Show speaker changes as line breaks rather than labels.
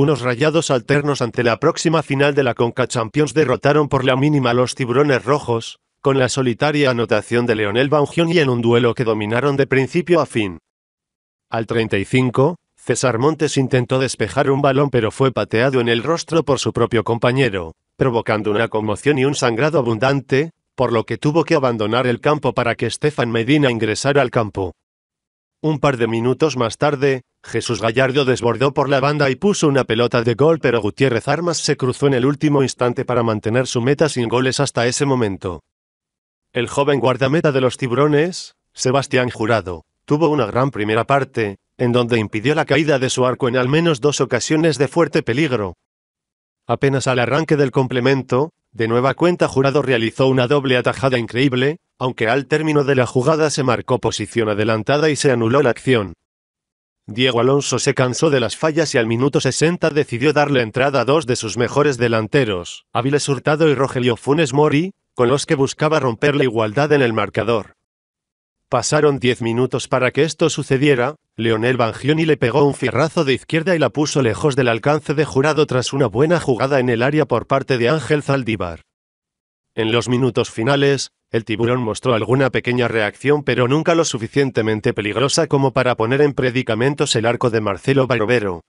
Unos rayados alternos ante la próxima final de la Conca Champions derrotaron por la mínima a los tiburones rojos, con la solitaria anotación de Leonel Bangión y en un duelo que dominaron de principio a fin. Al 35, César Montes intentó despejar un balón pero fue pateado en el rostro por su propio compañero, provocando una conmoción y un sangrado abundante, por lo que tuvo que abandonar el campo para que Estefan Medina ingresara al campo. Un par de minutos más tarde, Jesús Gallardo desbordó por la banda y puso una pelota de gol, pero Gutiérrez Armas se cruzó en el último instante para mantener su meta sin goles hasta ese momento. El joven guardameta de los tiburones, Sebastián Jurado, tuvo una gran primera parte, en donde impidió la caída de su arco en al menos dos ocasiones de fuerte peligro. Apenas al arranque del complemento, de nueva cuenta Jurado realizó una doble atajada increíble, aunque al término de la jugada se marcó posición adelantada y se anuló la acción. Diego Alonso se cansó de las fallas y al minuto 60 decidió darle entrada a dos de sus mejores delanteros, Áviles Hurtado y Rogelio Funes Mori, con los que buscaba romper la igualdad en el marcador. Pasaron diez minutos para que esto sucediera, Leonel Bangioni le pegó un fierrazo de izquierda y la puso lejos del alcance de jurado tras una buena jugada en el área por parte de Ángel Zaldívar. En los minutos finales, el tiburón mostró alguna pequeña reacción pero nunca lo suficientemente peligrosa como para poner en predicamentos el arco de Marcelo Barbero,